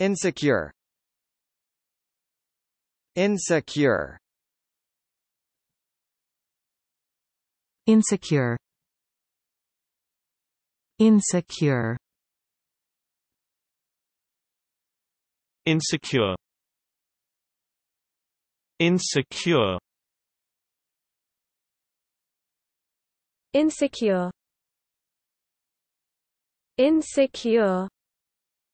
Insecure Insecure Insecure Insecure Insecure Insecure Insecure Insecure